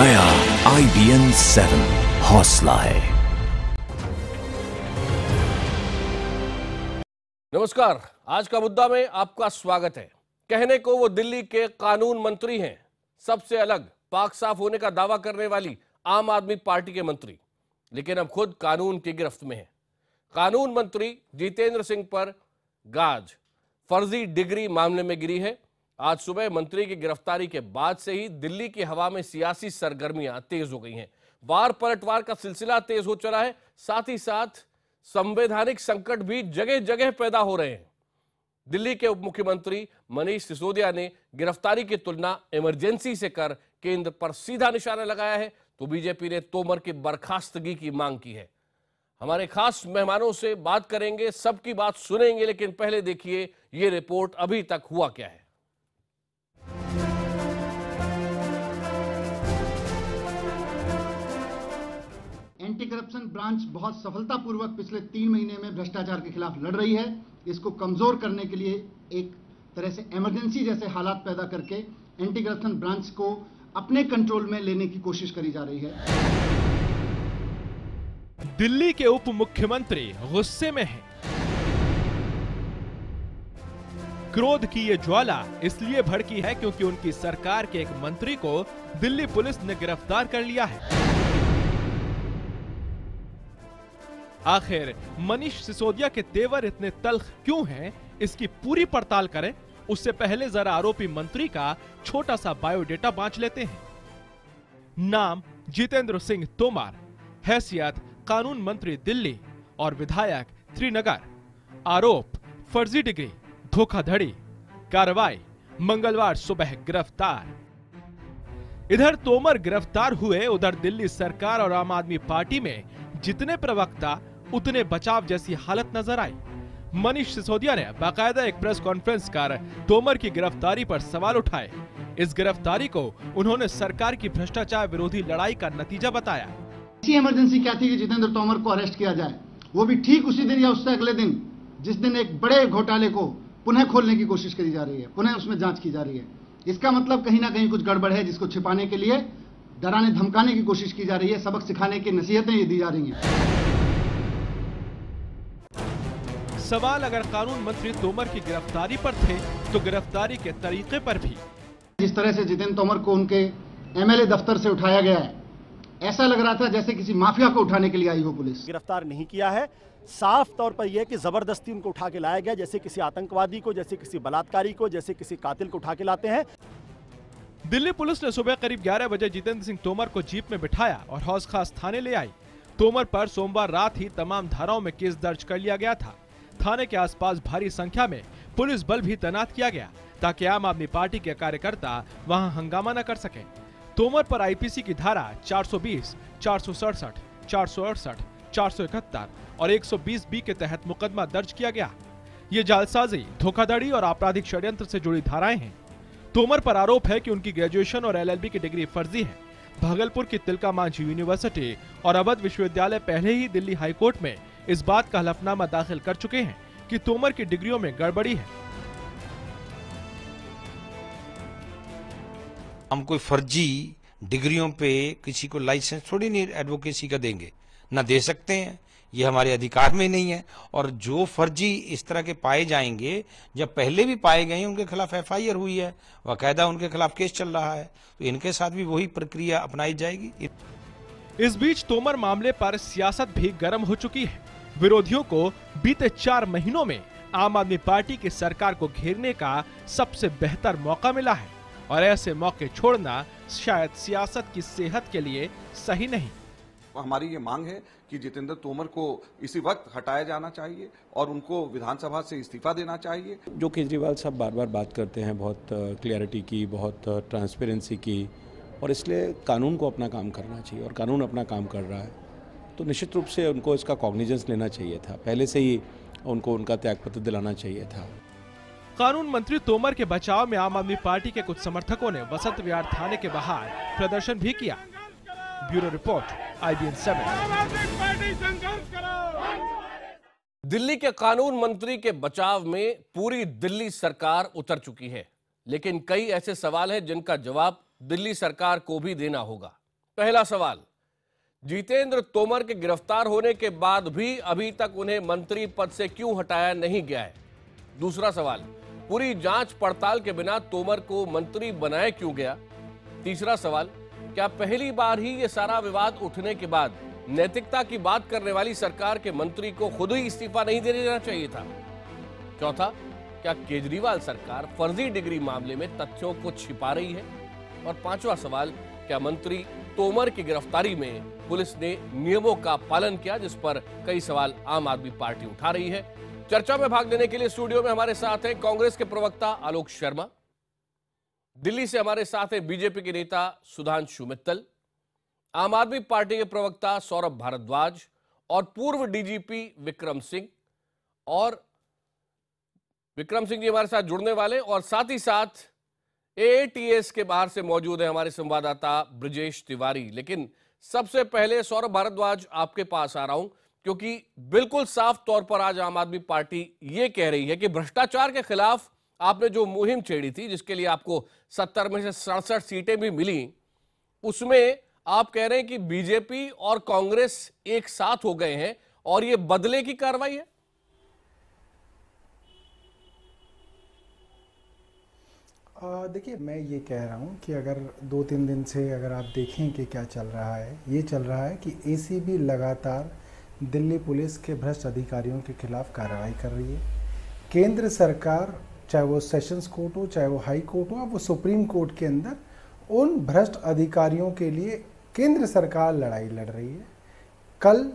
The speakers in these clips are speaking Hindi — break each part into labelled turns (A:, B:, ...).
A: नया आई बी एन सेवन हौसला है
B: नमस्कार आज का मुद्दा में आपका स्वागत है कहने को वो दिल्ली के कानून मंत्री हैं सबसे अलग पाक साफ होने का दावा करने वाली आम आदमी पार्टी के मंत्री लेकिन अब खुद कानून की गिरफ्त में है कानून मंत्री जितेंद्र सिंह पर गाज फर्जी डिग्री मामले में गिरी है आज सुबह मंत्री की गिरफ्तारी के बाद से ही दिल्ली की हवा में सियासी सरगर्मियां तेज हो गई हैं वार पलटवार का सिलसिला तेज हो चला है साथ ही साथ संवैधानिक संकट भी जगह जगह पैदा हो रहे हैं दिल्ली के उप मुख्यमंत्री मनीष सिसोदिया ने गिरफ्तारी की तुलना इमरजेंसी से कर केंद्र पर सीधा निशाना लगाया है तो बीजेपी ने तोमर की बर्खास्तगी की मांग की है हमारे खास मेहमानों से बात करेंगे सबकी बात सुनेंगे लेकिन पहले देखिए ये रिपोर्ट अभी तक हुआ क्या है
A: एंटी करप्शन ब्रांच बहुत सफलतापूर्वक पिछले तीन महीने में भ्रष्टाचार के खिलाफ लड़ रही है इसको कमज़ोर करने के लिए एक तरह से इमरजेंसी जैसे हालात पैदा करके एंटी करप्शन ब्रांच को अपने कंट्रोल में लेने की कोशिश करी जा रही है
C: दिल्ली के उप मुख्यमंत्री गुस्से में हैं। क्रोध की ये ज्वाला इसलिए भड़की है क्योंकि उनकी सरकार के एक मंत्री को दिल्ली पुलिस ने गिरफ्तार कर लिया है आखिर मनीष सिसोदिया के तेवर इतने तल्ख क्यों हैं इसकी पूरी पड़ताल करें उससे पहले जरा आरोपी मंत्री का छोटा सा बायोडेटा बांच लेते हैं नाम जितेंद्र सिंह तोमर हैसियत कानून मंत्री दिल्ली और विधायक त्रिनगर आरोप फर्जी डिग्री धोखाधड़ी कार्रवाई मंगलवार सुबह गिरफ्तार इधर तोमर गिरफ्तार हुए उधर दिल्ली सरकार और आम आदमी पार्टी में जितने प्रवक्ता उतने बचाव जैसी हालत नजर आई मनीष सिसोदिया ने बाकायदा एक प्रेस कॉन्फ्रेंस कर तोमर की गिरफ्तारी पर सवाल उठाए इस गिरफ्तारी को उन्होंने सरकार की भ्रष्टाचार विरोधी लड़ाई का नतीजा बताया
A: ऐसी इमरजेंसी क्या थी कि जितेंद्र तोमर को अरेस्ट किया जाए वो भी ठीक उसी दिन या उससे अगले दिन जिस दिन एक बड़े घोटाले को पुनः खोलने की कोशिश करी जा रही है पुनः उसमें जाँच की जा रही है इसका मतलब कहीं ना कहीं कुछ गड़बड़ है जिसको छिपाने के लिए डराने धमकाने की कोशिश की जा रही है सबक सिखाने की नसीहतें दी जा रही है
C: सवाल अगर कानून मंत्री तोमर की गिरफ्तारी पर थे तो गिरफ्तारी के तरीके पर भी
A: जिस तरह से जितेंद्र तोमर को उनके एमएलए दफ्तर से उठाया गया है ऐसा लग रहा था जैसे किसी माफिया को उठाने के लिए आई हो पुलिस गिरफ्तार नहीं किया है साफ तौर पर यह कि जबरदस्ती उनको उठा के लाया गया जैसे किसी आतंकवादी को जैसे किसी बलात्कारी को जैसे किसी कातिल को उठा के लाते हैं
C: दिल्ली पुलिस ने सुबह करीब 11 बजे जितेंद्र सिंह तोमर को जीप में बिठाया और हौस खास थाने ले आई तोमर पर सोमवार रात ही तमाम धाराओं में केस दर्ज कर लिया गया था थाने के आसपास भारी संख्या में पुलिस बल भी तैनात किया गया ताकि आम आदमी पार्टी के कार्यकर्ता वहां हंगामा न कर सके तोमर पर आईपीसी की धारा 420, चार सौ सड़सठ चार सौ अड़सठ चार सौ इकहत्तर और 120 बी के तहत मुकदमा दर्ज किया गया ये जालसाजी धोखाधड़ी और आपराधिक षड्यंत्र से जुड़ी धाराएं हैं तोमर पर आरोप है कि उनकी ग्रेजुएशन और एलएलबी की डिग्री फर्जी है भागलपुर की तिलका मांझी यूनिवर्सिटी और अवध विश्वविद्यालय पहले ही दिल्ली हाईकोर्ट में इस बात का हलफनामा दाखिल कर चुके हैं कि तोमर की डिग्रियों में गड़बड़ी है
D: हम कोई फर्जी डिग्रियों पे किसी को लाइसेंस थोड़ी नहीं एडवोकेसी का देंगे ना दे सकते हैं ये हमारे अधिकार में नहीं है और जो फर्जी इस तरह के पाए जाएंगे जब पहले भी पाए गए उनके खिलाफ एफआईआर हुई है बाकायदा उनके खिलाफ केस चल रहा है तो इनके साथ भी वही प्रक्रिया अपनाई जाएगी इस बीच तोमर मामले पर सियासत भी गर्म
C: हो चुकी है विरोधियों को बीते चार महीनों में आम आदमी पार्टी की सरकार को घेरने का सबसे बेहतर मौका मिला है और ऐसे मौके छोड़ना शायद
D: सियासत की सेहत के लिए सही नहीं तो हमारी ये मांग है कि जितेंद्र तोमर को इसी वक्त हटाया जाना चाहिए और उनको विधानसभा से इस्तीफा देना चाहिए जो
C: केजरीवाल साहब बार बार बात करते हैं बहुत क्लियरिटी की बहुत ट्रांसपेरेंसी की और इसलिए कानून को अपना काम करना चाहिए और कानून अपना काम कर रहा है तो निश्चित रूप से उनको इसका कॉग्निजेंस लेना चाहिए था पहले से ही उनको उनका त्यागपत्र दिलाना चाहिए था कानून मंत्री तोमर के बचाव में आम आदमी पार्टी के कुछ समर्थकों ने वसंत विहार थाने के बाहर
B: प्रदर्शन भी किया bureau report I B N seven Delhi के कानून मंत्री के बचाव में पूरी दिल्ली सरकार उतर चुकी है लेकिन कई ऐसे सवाल हैं जिनका जवाब दिल्ली सरकार को भी देना होगा पहला सवाल जितेंद्र तोमर के गिरफ्तार होने के बाद भी अभी तक उन्हें मंत्री पद से क्यों हटाया नहीं गया है दूसरा सवाल पूरी जांच पड़ताल के बिना तोमर को मंत्री बनाया क्यों गया तीसरा सवाल क्या पहली बार ही ये सारा विवाद उठने के बाद नैतिकता की बात करने वाली सरकार के मंत्री को खुद ही इस्तीफा नहीं दे देना चाहिए था चौथा क्या केजरीवाल सरकार फर्जी डिग्री मामले में तथ्यों को छिपा रही है और पांचवा सवाल क्या मंत्री तोमर की गिरफ्तारी में पुलिस ने नियमों का पालन किया जिस पर कई सवाल आम आदमी पार्टी उठा रही है चर्चा में भाग लेने के लिए स्टूडियो में हमारे साथ हैं कांग्रेस के प्रवक्ता आलोक शर्मा दिल्ली से हमारे साथ हैं बीजेपी के नेता सुधांशु मित्तल आम आदमी पार्टी के प्रवक्ता सौरभ भारद्वाज और पूर्व डीजीपी विक्रम सिंह और विक्रम सिंह जी हमारे साथ जुड़ने वाले और साथ ही साथ एटीएस के बाहर से मौजूद है हमारे संवाददाता ब्रजेश तिवारी लेकिन सबसे पहले सौरभ भारद्वाज आपके पास आ रहा हूं क्योंकि बिल्कुल साफ तौर पर आज आम आदमी पार्टी ये कह रही है कि भ्रष्टाचार के खिलाफ आपने जो मुहिम छेड़ी थी जिसके लिए आपको सत्तर में से सड़सठ सीटें भी मिली उसमें आप कह रहे हैं कि बीजेपी और कांग्रेस एक साथ हो गए हैं और ये बदले की कार्रवाई है
E: देखिए मैं ये कह रहा हूँ कि अगर दो तीन दिन से अगर आप देखें कि क्या चल रहा है ये चल रहा है कि ए लगातार दिल्ली पुलिस के भ्रष्ट अधिकारियों के खिलाफ कार्रवाई कर रही है केंद्र सरकार चाहे वो सेशंस कोर्ट हो चाहे वो हाई कोर्ट हो अब वो सुप्रीम कोर्ट के अंदर उन भ्रष्ट अधिकारियों के लिए केंद्र सरकार लड़ाई लड़ रही है कल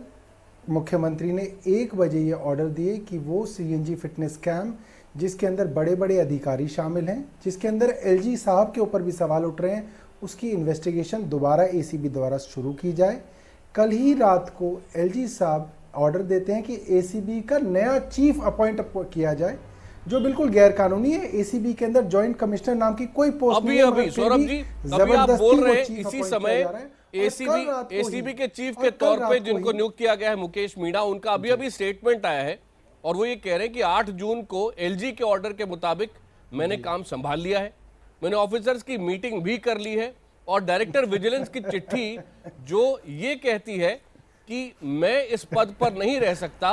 E: मुख्यमंत्री ने एक बजे ये ऑर्डर दिए कि वो सीएनजी फिटनेस कैंप जिसके अंदर बड़े बड़े अधिकारी शामिल हैं जिसके अंदर एल साहब के ऊपर भी सवाल उठ रहे हैं उसकी इन्वेस्टिगेशन दोबारा ए द्वारा शुरू की जाए कल ही रात को एल साहब ऑर्डर देते हैं कि एसीबी का नया चीफ अपॉइंट किया जाए जो बिल्कुल गैर कानूनी है एसीबी के अंदर ज्वाइंट कमिश्नर नाम की कोई पोस्ट अभी, नहीं अभी, अभी अभी आप बोल रहे हैं इसी समय एसीबी एसीबी
B: के चीफ के तौर पे जिनको नियुक्त किया गया है मुकेश मीणा उनका अभी अभी स्टेटमेंट आया है और वो ये कह रहे हैं कि 8 जून को एलजी के ऑर्डर के मुताबिक मैंने काम संभाल लिया है मैंने ऑफिसर्स की मीटिंग भी कर ली है और डायरेक्टर विजिलेंस की चिट्ठी जो ये कहती है कि मैं इस पद पर नहीं रह सकता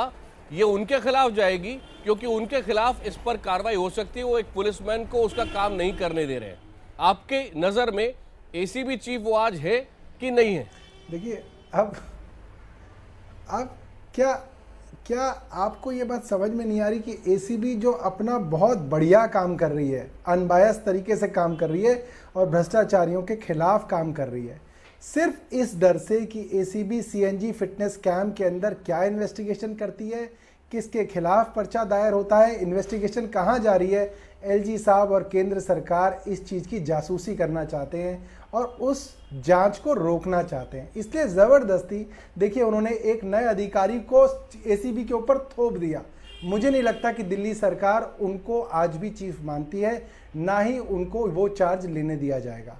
B: ये उनके खिलाफ जाएगी क्योंकि उनके खिलाफ इस पर कार्रवाई हो सकती है वो एक पुलिसमैन को उसका काम नहीं करने दे रहे आपके नज़र में एसीबी चीफ वो आज है कि नहीं है देखिए अब आप
E: क्या क्या आपको ये बात समझ में नहीं आ रही कि ए जो अपना बहुत बढ़िया काम कर रही है अनबायस तरीके से काम कर रही है और भ्रष्टाचारियों के खिलाफ काम कर रही है सिर्फ इस डर से कि ए सी फिटनेस कैम्प के अंदर क्या इन्वेस्टिगेशन करती है किसके खिलाफ पर्चा दायर होता है इन्वेस्टिगेशन कहाँ जा रही है एलजी साहब और केंद्र सरकार इस चीज़ की जासूसी करना चाहते हैं और उस जांच को रोकना चाहते हैं इसलिए ज़बरदस्ती देखिए उन्होंने एक नए अधिकारी को एसीबी के ऊपर थोप दिया मुझे नहीं लगता कि दिल्ली सरकार उनको आज भी चीफ मानती है ना ही उनको वो चार्ज लेने दिया जाएगा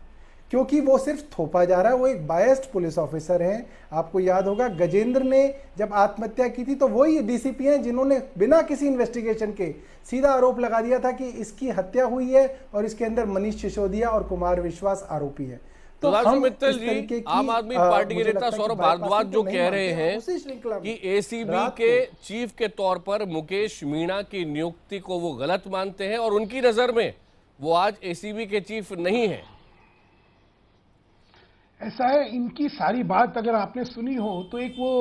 E: क्योंकि वो सिर्फ थोपा जा रहा है वो एक बायस्ड पुलिस ऑफिसर हैं आपको याद होगा गजेंद्र ने जब आत्महत्या की थी तो वही डीसीपी हैं जिन्होंने बिना किसी इन्वेस्टिगेशन के सीधा आरोप लगा दिया था कि इसकी हत्या हुई है और इसके अंदर मनीष सिसोदिया और कुमार विश्वास आरोपी है
B: तो हम मित्तल जी आम आदमी पार्टी के नेता सौरभ भारद्वाज तो जो कह रहे हैं कि एसीबी के चीफ के तौर पर मुकेश मीणा की नियुक्ति को वो गलत मानते हैं और उनकी नजर में वो आज एसीबी के चीफ नहीं है
F: ऐसा है इनकी सारी बात अगर आपने सुनी हो तो एक वो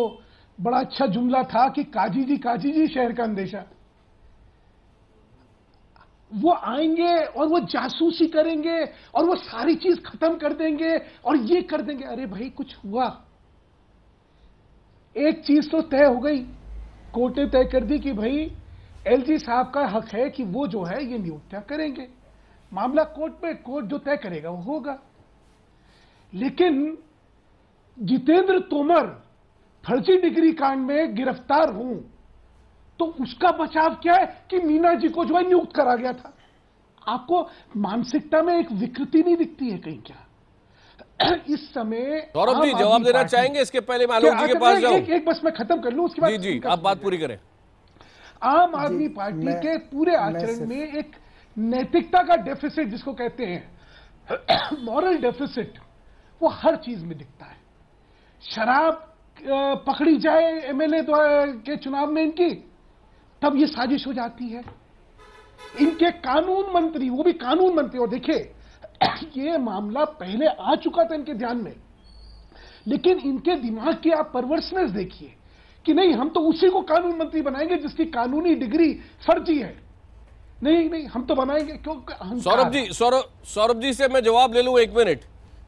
F: बड़ा अच्छा जुमला था कि काजी जी काजी जी शहर का अंदेशा वो आएंगे और वो जासूसी करेंगे और वो सारी चीज खत्म कर देंगे और ये कर देंगे अरे भाई कुछ हुआ एक चीज तो तय हो गई कोर्ट ने तय कर दी कि भाई एलजी साहब का हक है कि वो जो है ये नियुक्तियां करेंगे मामला कोर्ट में कोर्ट जो तय करेगा वो होगा लेकिन जितेंद्र तोमर फर्जी डिग्री कांड में गिरफ्तार हूं तो उसका बचाव क्या है कि मीना जी को जो है नियुक्त करा गया था आपको मानसिकता में एक विकृति नहीं दिखती है कहीं क्या इस समय
B: गौरव जी जवाब देना चाहेंगे इसके पहले जी के अच्छा, पास एक, एक बस मैं खत्म कर लूं उसके बाद जी जी आप बात पूरी करें
F: आम आदमी पार्टी के पूरे आचरण में एक नैतिकता का डेफिसिट जिसको कहते हैं मॉरल डेफिसिट वो हर चीज में दिखता है शराब पकड़ी जाए एमएलए के चुनाव में इनकी तब ये साजिश हो जाती है इनके कानून मंत्री वो भी कानून मंत्री और देखिए ये मामला पहले आ चुका था इनके ध्यान में लेकिन इनके दिमाग की आप परवर्सनेस देखिए कि नहीं हम तो उसी को कानून मंत्री बनाएंगे जिसकी कानूनी डिग्री फर्जी है नहीं नहीं हम तो बनाएंगे क्यों सौरभ जी
B: सौरभ सौरभ जी से मैं जवाब ले लू एक मिनट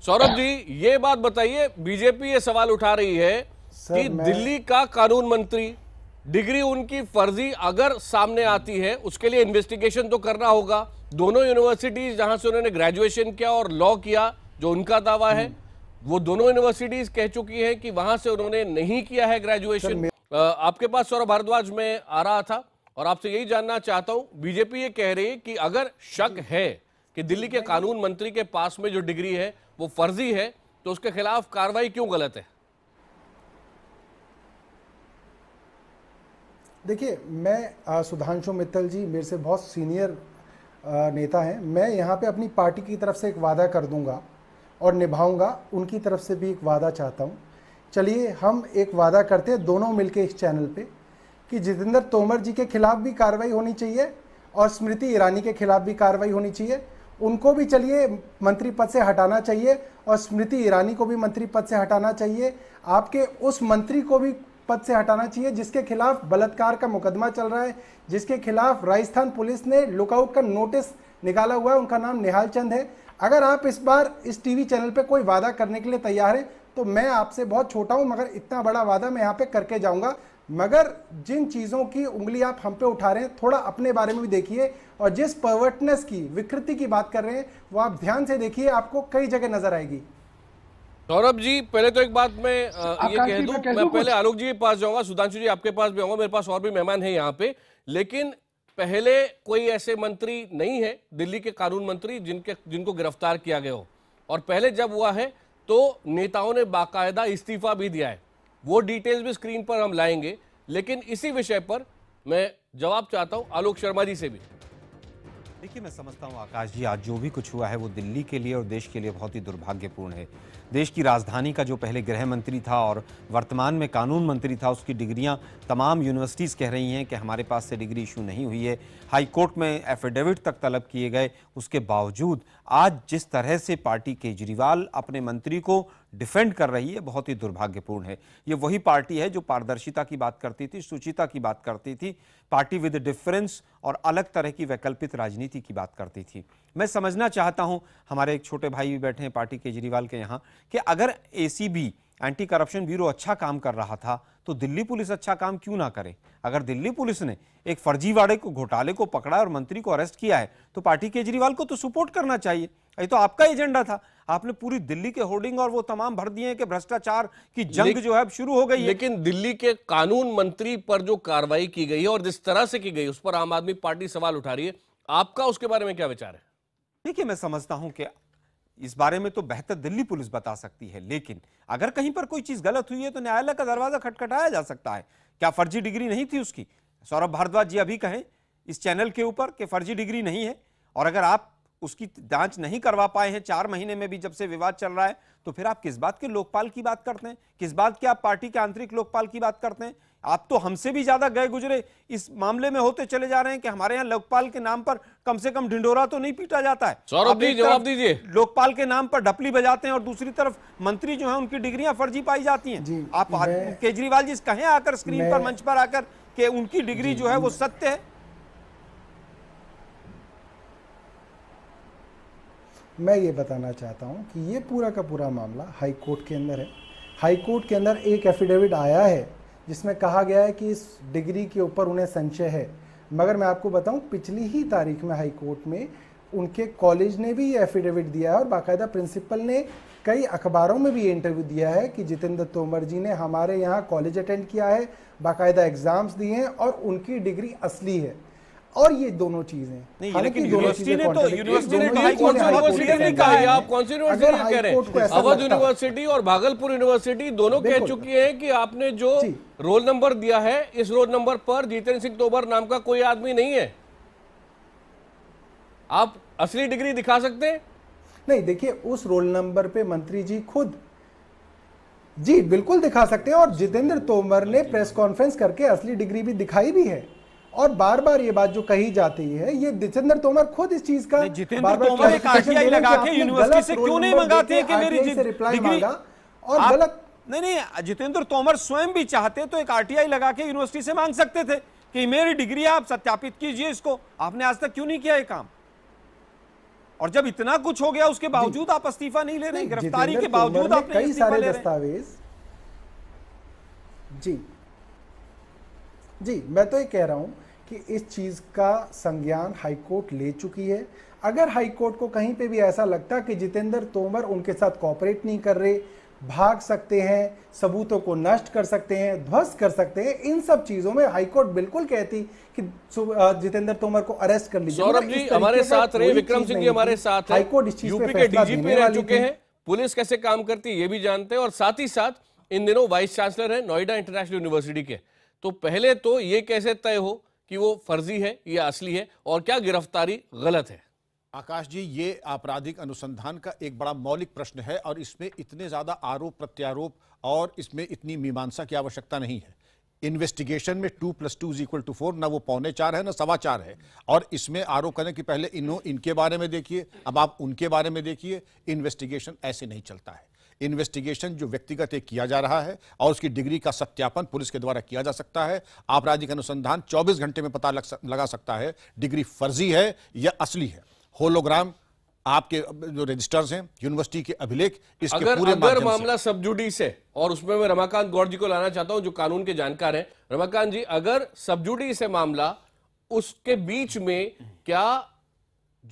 B: सौरभ जी ये बात बताइए बीजेपी ये सवाल उठा रही है कि दिल्ली का कानून मंत्री डिग्री उनकी फर्जी अगर सामने आती है उसके लिए इन्वेस्टिगेशन तो करना होगा दोनों यूनिवर्सिटीज़ जहां से उन्होंने ग्रेजुएशन किया और लॉ किया जो उनका दावा है वो दोनों यूनिवर्सिटीज़ कह चुकी हैं कि वहां से उन्होंने नहीं किया है ग्रेजुएशन आपके पास सौरभ भारद्वाज में आ रहा था और आपसे यही जानना चाहता हूं बीजेपी ये कह रही है कि अगर शक है कि दिल्ली के कानून मंत्री के पास में जो डिग्री है वो फर्जी है तो उसके खिलाफ कार्रवाई क्यों गलत है
E: देखिए मैं सुधांशु मित्तल जी मेरे से बहुत सीनियर नेता हैं मैं यहाँ पे अपनी पार्टी की तरफ से एक वादा कर दूंगा और निभाऊंगा उनकी तरफ से भी एक वादा चाहता हूँ चलिए हम एक वादा करते हैं दोनों मिलके इस चैनल पे कि जितेंद्र तोमर जी के खिलाफ भी कार्रवाई होनी चाहिए और स्मृति ईरानी के खिलाफ भी कार्रवाई होनी चाहिए उनको भी चलिए मंत्री पद से हटाना चाहिए और स्मृति ईरानी को भी मंत्री पद से हटाना चाहिए आपके उस मंत्री को भी पद से हटाना चाहिए जिसके खिलाफ बलात्कार का मुकदमा चल रहा है जिसके खिलाफ राजस्थान पुलिस ने लुकआउट का नोटिस निकाला हुआ है उनका नाम निहाल चंद है अगर आप इस बार इस टीवी चैनल पे कोई वादा करने के लिए तैयार हैं तो मैं आपसे बहुत छोटा हूं मगर इतना बड़ा वादा मैं यहाँ पे करके जाऊंगा मगर जिन चीज़ों की उंगली आप हम पे उठा रहे हैं थोड़ा अपने बारे में भी देखिए और जिस परवटनेस की विकृति की बात कर रहे हैं वो आप ध्यान से देखिए आपको कई जगह नजर आएगी
B: सौरभ जी पहले तो एक बात मैं आ, ये कह दूं मैं पहले आलोक जी के पास जाऊंगा सुधांशु जी आपके पास भी आऊंगा मेरे पास और भी मेहमान है यहाँ पे लेकिन पहले कोई ऐसे मंत्री नहीं है दिल्ली के कानून मंत्री जिनके जिनको गिरफ्तार किया गया हो और पहले जब हुआ है तो नेताओं ने बाकायदा इस्तीफा भी दिया है वो डिटेल्स भी स्क्रीन पर हम लाएंगे लेकिन इसी विषय पर मैं जवाब चाहता हूँ आलोक शर्मा जी से भी देखिए
D: मैं समझता हूँ आकाश जी आज जो भी कुछ हुआ है वो दिल्ली के लिए और देश के लिए बहुत ही दुर्भाग्यपूर्ण है देश की राजधानी का जो पहले गृह मंत्री था और वर्तमान में कानून मंत्री था उसकी डिग्रियाँ तमाम यूनिवर्सिटीज़ कह रही हैं कि हमारे पास से डिग्री इशू नहीं हुई है हाई कोर्ट में एफिडेविट तक तलब किए गए उसके बावजूद आज जिस तरह से पार्टी केजरीवाल अपने मंत्री को डिफेंड कर रही है बहुत ही दुर्भाग्यपूर्ण है ये वही पार्टी है जो पारदर्शिता की बात करती थी सुचिता की बात करती थी पार्टी विद डिफरेंस और अलग तरह की वैकल्पिक राजनीति की बात करती थी मैं समझना चाहता हूं हमारे एक छोटे भाई भी बैठे हैं पार्टी केजरीवाल के यहाँ कि अगर ए एंटी करप्शन ब्यूरो अच्छा काम कर रहा था तो दिल्ली पुलिस अच्छा काम क्यों ना करे अगर दिल्ली पुलिस ने एक फर्जीवाड़े को घोटाले को पकड़ा और मंत्री को अरेस्ट किया है तो पार्टी केजरीवाल को तो सपोर्ट करना चाहिए ये तो आपका एजेंडा था आपने पूरी दिल्ली के होर्डिंग और वो तमाम भर दिए हैं कि भ्रष्टाचार की जंग जो है शुरू
B: हो गई है लेकिन दिल्ली के कानून मंत्री पर जो कार्रवाई की गई है और जिस तरह से की गई उस पर आम आदमी पार्टी सवाल उठा रही है आपका उसके बारे में क्या विचार है
D: देखिए मैं समझता हूं कि इस बारे में तो बेहतर दिल्ली पुलिस बता सकती है लेकिन अगर कहीं पर कोई चीज गलत हुई है तो न्यायालय का दरवाजा खटखटाया जा सकता है क्या फर्जी डिग्री नहीं थी उसकी सौरभ भारद्वाज जी अभी कहें इस चैनल के ऊपर कि फर्जी डिग्री नहीं है और अगर आप उसकी जांच नहीं करवा पाए हैं चार महीने में भी जब से विवाद चल रहा है तो फिर आप किस बात के लोकपाल की बात करते हैं किस बात के आप पार्टी के आंतरिक लोकपाल की बात करते हैं आप तो हमसे भी ज्यादा गए गुजरे इस मामले में होते चले जा रहे हैं कि हमारे यहाँ लोकपाल के नाम पर कम से कम ढिंडोरा तो नहीं पीटा जाता है सौरभ जवाब दीजिए लोकपाल के नाम पर ढपली बजाते हैं और दूसरी तरफ मंत्री जो है उनकी डिग्रियां फर्जी पाई जाती है आप केजरीवाल जी कहें आकर स्क्रीन पर मंच पर आकर के उनकी डिग्री जो है वो सत्य है
E: मैं ये बताना चाहता हूँ कि ये पूरा का पूरा मामला हाई कोर्ट के अंदर है हाई कोर्ट के अंदर एक एफिडेविट आया है जिसमें कहा गया है कि इस डिग्री के ऊपर उन्हें संशय है मगर मैं आपको बताऊं पिछली ही तारीख में हाई कोर्ट में उनके कॉलेज ने भी ये एफिडेविट दिया है और बाकायदा प्रिंसिपल ने कई अखबारों में भी ये इंटरव्यू दिया है कि जितेंद्र तोमर जी ने हमारे यहाँ कॉलेज अटेंड किया है बाकायदा एग्ज़ाम्स दिए हैं और उनकी डिग्री असली है और ये दोनों चीजें
B: लेकिन यूनिवर्सिटी ने तो- आप कौन सी अवध यूनिवर्सिटी और भागलपुर यूनिवर्सिटी दोनों कह चुकी है कि आपने जो रोल नंबर दिया है इस रोल नंबर पर जितेंद्र सिंह तोमर नाम का कोई आदमी नहीं है आप असली डिग्री दिखा सकते हैं
E: नहीं देखिए उस रोल नंबर पे मंत्री जी खुद जी बिल्कुल दिखा सकते हैं और जितेंद्र तोमर ने प्रेस कॉन्फ्रेंस करके असली डिग्री भी दिखाई भी है और बार बार ये बात जो कही जाती है ये जितेंद्र तोमर खुद
D: इस चीज का बार बार तोमर एक आरटीआई लगा के यूनिवर्सिटी से क्यों नहीं मंगाते हैं कि मेरी डिग्री और गलत नहीं नहीं जितेंद्र तोमर स्वयं भी चाहते तो एक आरटीआई लगा के यूनिवर्सिटी से मांग सकते थे कि मेरी डिग्री आप सत्यापित कीजिए इसको आपने आज तक क्यों नहीं किया ये काम और जब इतना कुछ हो गया उसके बावजूद आप इस्तीफा नहीं ले रहे गिरफ्तारी के बावजूद आपने कई सारे
E: दस्तावेज जी जी मैं तो ये कह रहा हूँ कि इस चीज़ का संज्ञान हाईकोर्ट ले चुकी है अगर हाईकोर्ट को कहीं पे भी ऐसा लगता कि जितेंद्र तोमर उनके साथ कॉपरेट नहीं कर रहे भाग सकते हैं सबूतों को नष्ट कर सकते हैं ध्वस्त कर सकते हैं इन सब चीजों में हाईकोर्ट बिल्कुल कहती कि जितेंद्र तोमर को अरेस्ट कर लीजिए सौरभ मतलब जी हमारे साथ रहे विक्रम सिंह जी हमारे साथ हाईकोर्ट इस चीज के डीजीपी रह चुके हैं
B: पुलिस कैसे काम करती है ये भी जानते हैं और साथ ही साथ इन दिनों वाइस चांसलर है नोएडा इंटरनेशनल यूनिवर्सिटी के तो
A: पहले तो ये कैसे तय हो कि वो फर्जी है या असली है और क्या गिरफ्तारी गलत है आकाश जी ये आपराधिक अनुसंधान का एक बड़ा मौलिक प्रश्न है और इसमें इतने ज़्यादा आरोप प्रत्यारोप और इसमें इतनी मीमांसा की आवश्यकता नहीं है इन्वेस्टिगेशन में two plus two equal to four ना वो पौने चार है ना सवा चार है और इसमें आरोप करने की पहले इन्हों इनके बारे में देखिए अब आप उनके बारे में देखिए इन्वेस्टिगेशन ऐसे नहीं चलता है इन्वेस्टिगेशन जो व्यक्तिगत एक किया जा रहा है और उसकी डिग्री का सत्यापन पुलिस के द्वारा किया जा सकता है आपराधिक अनुसंधान 24 घंटे में पता लग, लगा सकता है डिग्री फर्जी है या असली है होलोग्राम आपके जो रजिस्टर्स हैं यूनिवर्सिटी के अभिलेख इसके अगर, पूरे अगर मामला
B: सब जुडिस है और उसमें मैं रमाकांत गौड़ जी को लाना चाहता हूं जो कानून के जानकार है रमाकांत जी अगर सब जुडिस है मामला उसके बीच में क्या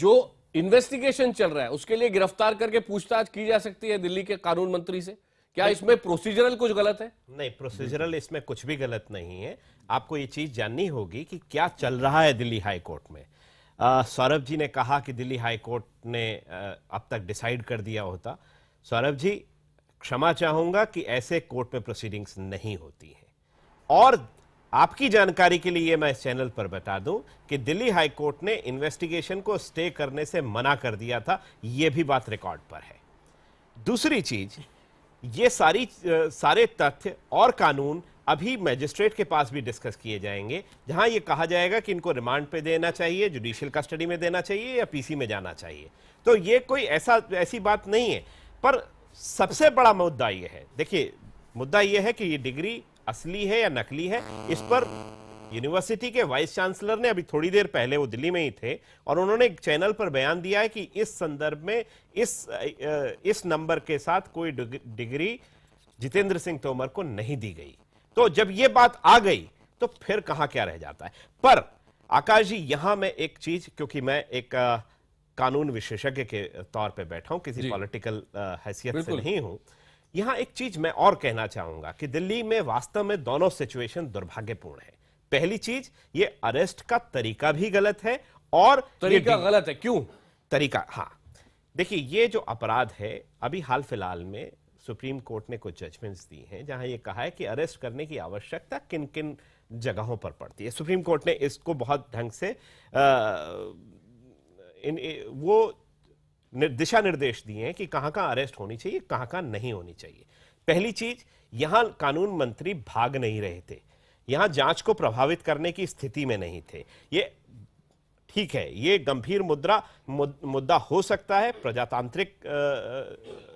B: जो इन्वेस्टिगेशन चल रहा है उसके लिए गिरफ्तार करके पूछताछ की जा सकती है दिल्ली के कानून मंत्री से क्या इसमें प्रोसीजरल कुछ गलत है नहीं प्रोसीजरल इसमें कुछ भी गलत नहीं है
G: आपको ये चीज जाननी होगी कि क्या चल रहा है दिल्ली हाई कोर्ट में सौरभ जी ने कहा कि दिल्ली हाई कोर्ट ने आ, अब तक डिसाइड कर दिया होता सौरभ जी क्षमा चाहूंगा कि ऐसे कोर्ट में प्रोसीडिंग्स नहीं होती हैं और आपकी जानकारी के लिए मैं इस चैनल पर बता दूं कि दिल्ली हाईकोर्ट ने इन्वेस्टिगेशन को स्टे करने से मना कर दिया था यह भी बात रिकॉर्ड पर है दूसरी चीज ये सारी सारे तथ्य और कानून अभी मैजिस्ट्रेट के पास भी डिस्कस किए जाएंगे जहां ये कहा जाएगा कि इनको रिमांड पे देना चाहिए जुडिशियल कस्टडी में देना चाहिए या पीसी में जाना चाहिए तो ये कोई ऐसा ऐसी बात नहीं है पर सबसे बड़ा मुद्दा ये है देखिए मुद्दा ये है कि ये डिग्री असली है या नकली है इस पर यूनिवर्सिटी के वाइस चांसलर ने अभी थोड़ी देर पहले वो दिल्ली में ही थे और उन्होंने एक चैनल पर बयान दिया है कि इस संदर्भ में इस इस नंबर के साथ कोई डिग्री जितेंद्र सिंह तोमर को नहीं दी गई तो जब ये बात आ गई तो फिर कहां क्या रह जाता है पर आकाश जी यहां मैं एक चीज क्योंकि मैं एक कानून विशेषज्ञ के तौर पर बैठा हूं किसी पॉलिटिकल हैसियत से नहीं हूं यहां एक चीज मैं और कहना चाहूंगा कि दिल्ली में वास्तव में दोनों सिचुएशन दुर्भाग्यपूर्ण है पहली चीज ये अरेस्ट का तरीका भी गलत है और तरीका गलत है क्यों तरीका हाँ देखिए ये जो अपराध है अभी हाल फिलहाल में सुप्रीम कोर्ट ने कुछ जजमेंट्स दी हैं जहां ये कहा है कि अरेस्ट करने की आवश्यकता किन किन जगहों पर पड़ती है सुप्रीम कोर्ट ने इसको बहुत ढंग से आ, इन, वो दिशा निर्देश दिए हैं कि कहाँ कहाँ अरेस्ट होनी चाहिए कहाँ कहाँ नहीं होनी चाहिए पहली चीज यहाँ कानून मंत्री भाग नहीं रहे थे यहाँ जांच को प्रभावित करने की स्थिति में नहीं थे ये ठीक है ये गंभीर मुद्रा मुद, मुद्दा हो सकता है प्रजातांत्रिक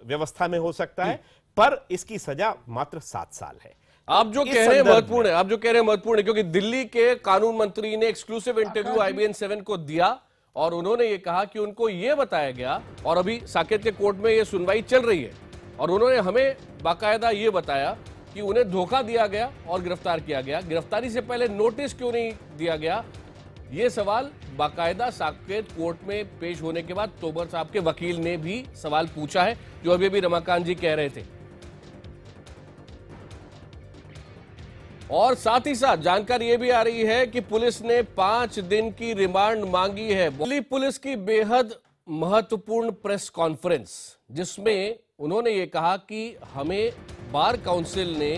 G: व्यवस्था में हो सकता है
B: पर इसकी सजा मात्र सात साल है आप जो कह रहे हैं महत्वपूर्ण है आप जो कह रहे हैं महत्वपूर्ण है क्योंकि दिल्ली के कानून मंत्री ने एक्सक्लूसिव इंटरव्यू आईबीएन सेवन को दिया और उन्होंने ये कहा कि उनको ये बताया गया और अभी साकेत के कोर्ट में ये सुनवाई चल रही है और उन्होंने हमें बाकायदा ये बताया कि उन्हें धोखा दिया गया और गिरफ्तार किया गया गिरफ्तारी से पहले नोटिस क्यों नहीं दिया गया ये सवाल बाकायदा साकेत कोर्ट में पेश होने के बाद तोमर साहब के वकील ने भी सवाल पूछा है जो अभी अभी रमाकांत जी कह रहे थे और साथ ही साथ जानकारी ये भी आ रही है कि पुलिस ने पांच दिन की रिमांड मांगी है दिल्ली पुलिस की बेहद महत्वपूर्ण प्रेस कॉन्फ्रेंस जिसमें उन्होंने ये कहा कि हमें बार काउंसिल ने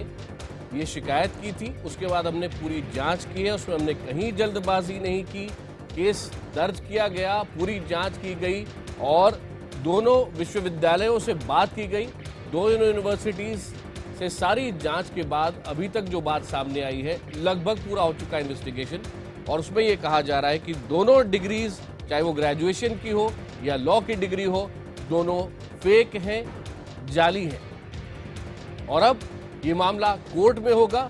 B: ये शिकायत की थी उसके बाद हमने पूरी जांच की है उसमें हमने कहीं जल्दबाजी नहीं की केस दर्ज किया गया पूरी जांच की गई और दोनों विश्वविद्यालयों से बात की गई दोनों यूनिवर्सिटीज़ से सारी जांच के बाद अभी तक जो बात सामने आई है लगभग पूरा हो चुका है इन्वेस्टिगेशन और उसमें ये कहा जा रहा है कि दोनों डिग्रीज चाहे वो ग्रेजुएशन की हो या लॉ की डिग्री हो दोनों फेक हैं जाली हैं और अब ये मामला कोर्ट में होगा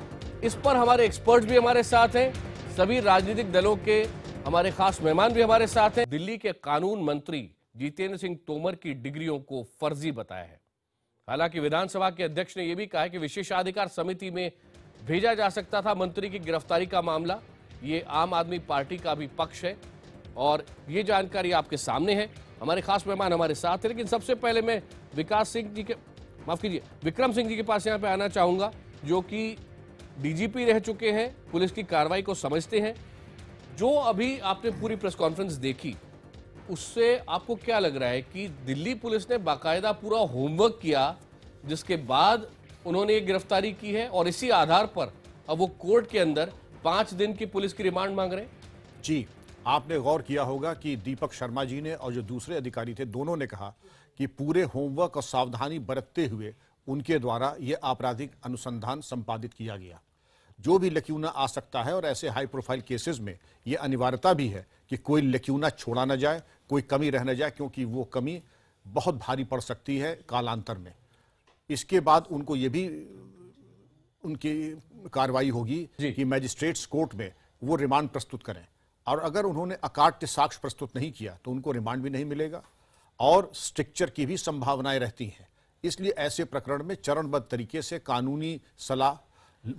B: इस पर हमारे एक्सपर्ट भी हमारे साथ हैं सभी राजनीतिक दलों के हमारे खास मेहमान भी हमारे साथ हैं दिल्ली के कानून मंत्री जितेंद्र सिंह तोमर की डिग्रियों को फर्जी बताया है हालांकि विधानसभा के अध्यक्ष ने यह भी कहा कि विशेषाधिकार समिति में भेजा जा सकता था मंत्री की गिरफ्तारी का मामला ये आम आदमी पार्टी का भी पक्ष है और ये जानकारी आपके सामने है हमारे खास मेहमान हमारे साथ है लेकिन सबसे पहले मैं विकास सिंह जी के माफ कीजिए विक्रम सिंह जी के पास यहाँ पे आना चाहूँगा जो कि डीजीपी रह चुके हैं पुलिस की कार्रवाई को समझते हैं जो अभी आपने पूरी प्रेस कॉन्फ्रेंस देखी उससे आपको क्या लग रहा है कि दिल्ली पुलिस ने बाकायदा पूरा होमवर्क किया जिसके बाद उन्होंने ये गिरफ्तारी की है और इसी आधार पर अब वो कोर्ट के अंदर
A: पांच दिन की पुलिस की रिमांड मांग रहे हैं जी आपने गौर किया होगा कि दीपक शर्मा जी ने और जो दूसरे अधिकारी थे दोनों ने कहा कि पूरे होमवर्क और सावधानी बरतते हुए उनके द्वारा ये आपराधिक अनुसंधान संपादित किया गया जो भी लक्यूना आ सकता है और ऐसे हाई प्रोफाइल केसेस में ये अनिवार्यता भी है कि कोई लक्यूना छोड़ा ना जाए कोई कमी रह ना जाए क्योंकि वो कमी बहुत भारी पड़ सकती है कालांतर में इसके बाद उनको ये भी उनकी कार्रवाई होगी कि मैजिस्ट्रेट्स कोर्ट में वो रिमांड प्रस्तुत करें और अगर उन्होंने अकाट्य साक्ष्य प्रस्तुत नहीं किया तो उनको रिमांड भी नहीं मिलेगा और स्ट्रिक्चर की भी संभावनाएं रहती हैं इसलिए ऐसे प्रकरण में चरणबद्ध तरीके से कानूनी सलाह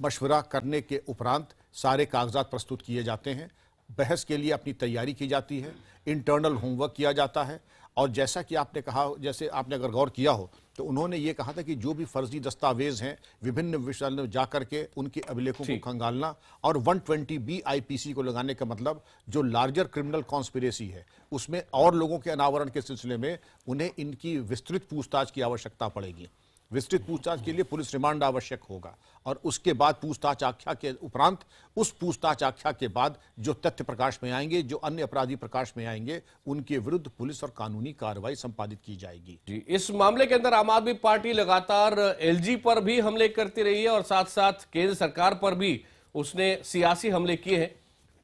A: मशवरा करने के उपरांत सारे कागजात प्रस्तुत किए जाते हैं बहस के लिए अपनी तैयारी की जाती है इंटरनल होमवर्क किया जाता है और जैसा कि आपने कहा जैसे आपने अगर गौर किया हो तो उन्होंने ये कहा था कि जो भी फर्जी दस्तावेज हैं विभिन्न विश्वविद्यालयों में जाकर के उनके अभिलेखों को खंगालना और 120 बी सी को लगाने का मतलब जो लार्जर क्रिमिनल कॉन्स्पिरेसी है उसमें और लोगों के अनावरण के सिलसिले में उन्हें इनकी विस्तृत पूछताछ की आवश्यकता पड़ेगी विस्तृत पूछताछ के लिए पुलिस रिमांड आवश्यक होगा और उसके बाद पूछताछ आख्या के उपरांत उस पूछताछ आख्या के बाद जो तथ्य प्रकाश में आएंगे जो अन्य अपराधी प्रकाश में आएंगे उनके विरुद्ध पुलिस और कानूनी कार्रवाई संपादित की जाएगी जी इस मामले के अंदर आम आदमी पार्टी लगातार
B: एलजी पर भी हमले करती रही है और साथ साथ केंद्र सरकार पर भी उसने सियासी हमले किए हैं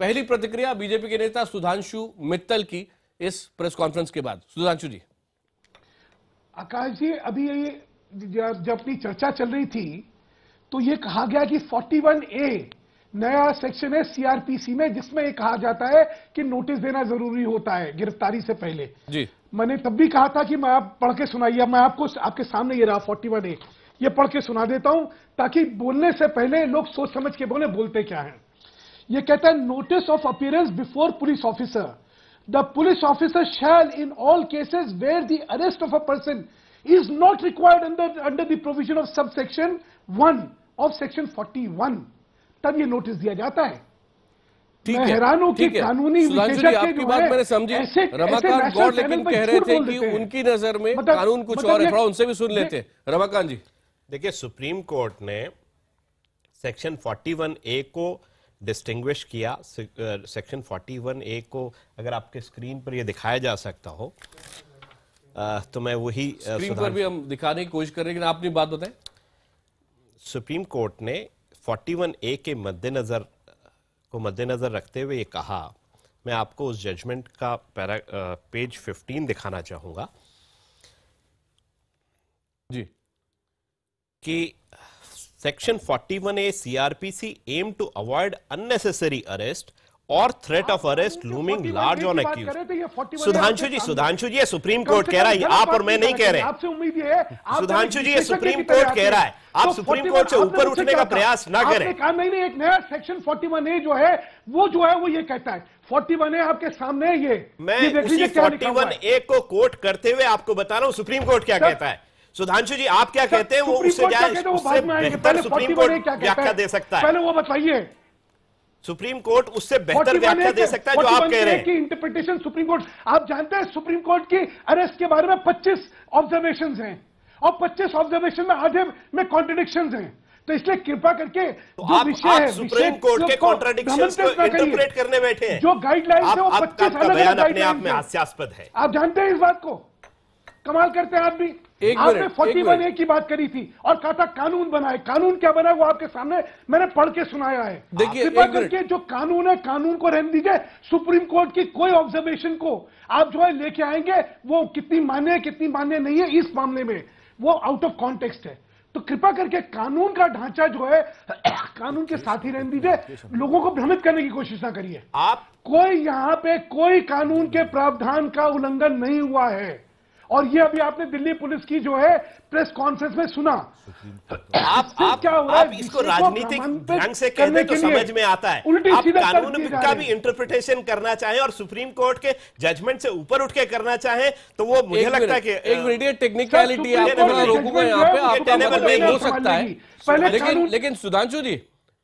B: पहली प्रतिक्रिया बीजेपी के नेता सुधांशु मित्तल की इस प्रेस कॉन्फ्रेंस के बाद सुधांशु जी
F: आकाश जी अभी ये जब अपनी चर्चा चल रही थी तो यह कहा गया कि 41 ए नया सेक्शन है सीआरपीसी में जिसमें यह कहा जाता है कि नोटिस देना जरूरी होता है गिरफ्तारी से पहले जी मैंने तब भी कहा था कि मैं आप पढ़ के सुनाइए मैं आपको आपके सामने ये रहा फोर्टी वन ए ये पढ़ के सुना देता हूं ताकि बोलने से पहले लोग सोच समझ के बोले बोलते क्या है ये कहता है notice of appearance before police officer the police officer shall in all cases where the arrest of a person is not required under, under the provision of subsection 1 of section 41 तब ये notice दिया जाता है
B: ठीक है हैरान हूं कि कानूनी विशेषज्ञ आपकी बात मैंने समझी रमाकांत गौर लेकिन कह रहे थे कि उनकी नजर में मतलब, कानून कुछ मतलब और है थोड़ा उनसे भी सुन लेते रमाकांत जी
G: देखिए सुप्रीम कोर्ट ने सेक्शन 41 ए को डिस्टिंग्विश किया सेक्शन 41 ए को अगर आपके स्क्रीन पर ये दिखाया जा सकता हो तो मैं वही स्क्रीन पर भी हम दिखाने की कोशिश कर रहे हैं लेकिन आपने बात बताएं सुप्रीम कोर्ट ने 41 ए के मद्देनज़र को मद्देनज़र रखते हुए ये कहा मैं आपको उस जजमेंट का पैरा पेज 15 दिखाना चाहूंगा जी कि section 41 A CRPC aim to avoid unnecessary arrest और threat of arrest looming large on
F: accuse Sudhanshu ji तो
G: सुधांशु जी सुप्रीम कोर्ट कह रहा है आप और मैं नहीं कह रहे आपसे
F: उम्मीद है सुधांशु जी सुप्रीम कोर्ट कह रहा है आप सुप्रीम कोर्ट से ऊपर उठने का प्रयास ना करें काम नहीं एक नया सेक्शन फोर्टी ए जो है वो जो है वो ये कहता है फोर्टी ए आपके सामने ये मैं उसी वन
G: ए को कोर्ट करते हुए आपको बता रहा हूँ सुप्रीम कोर्ट क्या कहता है सुधांशु जी आप क्या कहते हैं वो उससे जाए सुप्रीम कोर्ट व्याख्या दे सकता है पहले वो बताइए सुप्रीम कोर्ट उससे बेहतर व्याख्या दे सकता है जो आप कह रहे हैं
F: इंटरप्रिटेशन सुप्रीम कोर्ट आप जानते हैं सुप्रीम कोर्ट की अरेस्ट के बारे में 25 ऑब्जर्वेशन हैं और 25 ऑब्जर्वेशन में आधे में कॉन्ट्रोडिक्शन हैं तो इसलिए कृपा करके तो जो विषय है सुप्रीम कोर्ट के कॉन्ट्राडिक्शन को इंटरप्रेट करने बैठे हैं जो गाइडलाइन है वो पच्चीस अलग अलग
G: है
F: आप जानते हैं इस बात को कमाल करते हैं आप भी एक आपने फोर्टी वन ए की बात करी थी और कहा था कानून बनाए कानून क्या बनाए वो आपके सामने मैंने पढ़ के सुनाया है देखिए जो कानून है कानून को रहने दीजिए सुप्रीम कोर्ट की कोई ऑब्जर्वेशन को आप जो है लेके आएंगे वो कितनी मान्य कितनी मान्य नहीं है इस मामले में वो आउट ऑफ कॉन्टेक्स्ट है तो कृपा करके कानून का ढांचा जो है कानून के साथ ही रहने दीजिए लोगों को भ्रमित करने की कोशिश ना करिए आप कोई यहां पे कोई कानून के प्रावधान का उल्लंघन नहीं हुआ है और ये अभी आपने दिल्ली पुलिस की जो है प्रेस कॉन्फ्रेंस में सुना आप आप क्या हुआ आप इसको राजनीतिक ढंग से
G: कहने तो समझ में आता है उल्टी आप कानून का भी इंटरप्रिटेशन करना चाहें और सुप्रीम कोर्ट के जजमेंट से ऊपर उठ के
B: करना चाहें तो वो मुझे लगता है कि एक मिनट टेक्निकलिटी तो हो सकता है लेकिन लेकिन सुधांशु जी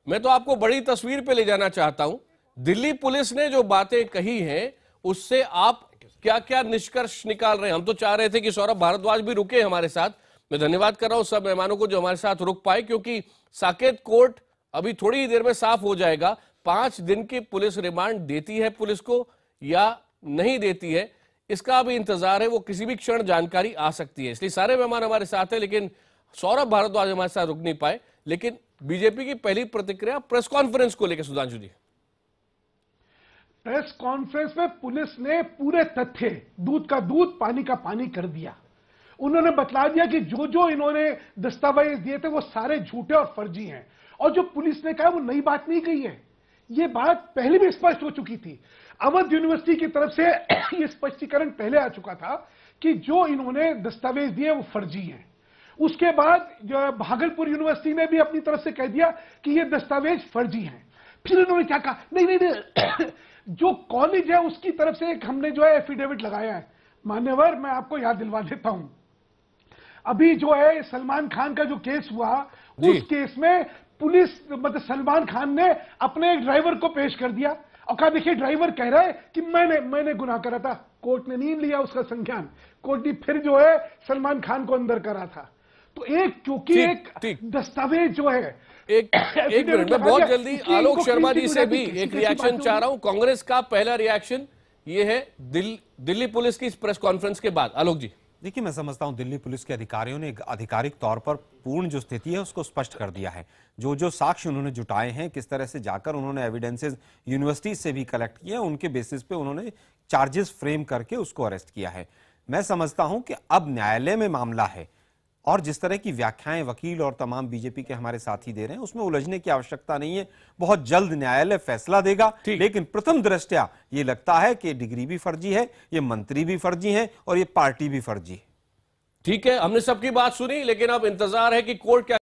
B: मैं तो आपको बड़ी तस्वीर पे ले जाना चाहता हूं दिल्ली पुलिस ने जो बातें कही हैं उससे आप क्या क्या निष्कर्ष निकाल रहे हैं हम तो चाह रहे थे कि सौरभ भारद्वाज भी रुके हमारे साथ मैं धन्यवाद कर रहा हूं सब मेहमानों को जो हमारे साथ रुक पाए क्योंकि साकेत कोर्ट अभी थोड़ी ही देर में साफ हो जाएगा पांच दिन की पुलिस रिमांड देती है पुलिस को या नहीं देती है इसका भी इंतजार है वो किसी भी क्षण जानकारी आ सकती है इसलिए सारे मेहमान हमारे साथ है लेकिन सौरभ भारद्वाज हमारे साथ रुक नहीं पाए लेकिन बीजेपी की पहली प्रतिक्रिया प्रेस कॉन्फ्रेंस को लेकर सुधांशु जी
F: प्रेस कॉन्फ्रेंस में पुलिस ने पूरे तथ्य दूध का दूध पानी का पानी कर दिया उन्होंने बतला दिया कि जो जो इन्होंने दस्तावेज दिए थे वो सारे झूठे और फर्जी हैं और जो पुलिस ने कहा वो नई बात नहीं कही है ये बात पहले भी स्पष्ट हो चुकी थी अवध यूनिवर्सिटी की तरफ से ये स्पष्टीकरण पहले आ चुका था कि जो इन्होंने दस्तावेज दिए वो फर्जी हैं उसके बाद भागलपुर यूनिवर्सिटी ने भी अपनी तरफ से कह दिया कि ये दस्तावेज फर्जी हैं फिर उन्होंने क्या कहा नहीं नहीं नहीं जो कॉलेज है उसकी तरफ से एक हमने जो है एफिडेविट लगाया है मान्यवर मैं आपको याद दिलवा देता हूं अभी जो है सलमान खान का जो केस हुआ उस केस में पुलिस मतलब सलमान खान ने अपने ड्राइवर को पेश कर दिया और कहा देखिए ड्राइवर कह रहा है कि मैंने मैंने गुनाह करा था कोर्ट ने नींद लिया उसका संज्ञान कोर्ट ने फिर जो है सलमान खान को अंदर करा था तो एक क्योंकि एक दस्तावेज जो है
B: एक एक मिनट में बहुत जल्दी आलोक शर्मा जी से भी एक रिएक्शन चाह रहा हूं कांग्रेस का पहला रिएक्शन ये है दिल, दिल्ली पुलिस की
D: इस प्रेस कॉन्फ्रेंस के बाद आलोक जी देखिए मैं समझता हूं दिल्ली पुलिस के अधिकारियों ने आधिकारिक तौर पर पूर्ण जो स्थिति है उसको स्पष्ट कर दिया है जो जो साक्ष्य उन्होंने जुटाए हैं किस तरह से जाकर उन्होंने एविडेंसेस यूनिवर्सिटी से भी कलेक्ट किए उनके बेसिस पे उन्होंने चार्जेस फ्रेम करके उसको अरेस्ट किया है मैं समझता हूं कि अब न्यायालय में मामला है और जिस तरह की व्याख्याएं वकील और तमाम बीजेपी के हमारे साथी दे रहे हैं उसमें उलझने की आवश्यकता नहीं है बहुत जल्द न्यायालय फैसला देगा लेकिन प्रथम दृष्टया ये लगता है कि डिग्री भी फर्जी है ये मंत्री भी फर्जी है और ये पार्टी भी फर्जी है
B: ठीक है हमने सबकी बात सुनी लेकिन अब इंतजार है
C: कि कोर्ट क्या